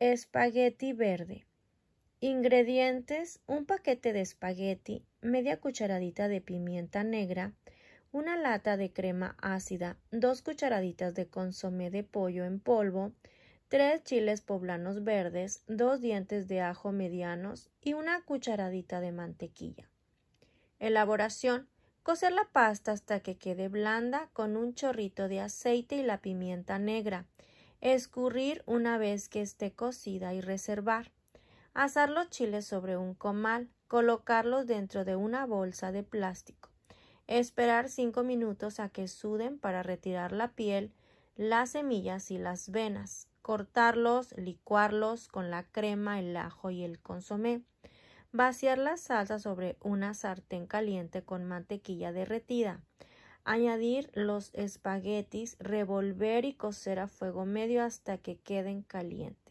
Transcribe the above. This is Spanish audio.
Espagueti verde. Ingredientes: un paquete de espagueti, media cucharadita de pimienta negra, una lata de crema ácida, dos cucharaditas de consomé de pollo en polvo, tres chiles poblanos verdes, dos dientes de ajo medianos y una cucharadita de mantequilla. Elaboración: cocer la pasta hasta que quede blanda con un chorrito de aceite y la pimienta negra escurrir una vez que esté cocida y reservar. Asar los chiles sobre un comal, colocarlos dentro de una bolsa de plástico. Esperar cinco minutos a que suden para retirar la piel, las semillas y las venas. Cortarlos, licuarlos con la crema, el ajo y el consomé. Vaciar la salsa sobre una sartén caliente con mantequilla derretida añadir los espaguetis, revolver y cocer a fuego medio hasta que queden calientes.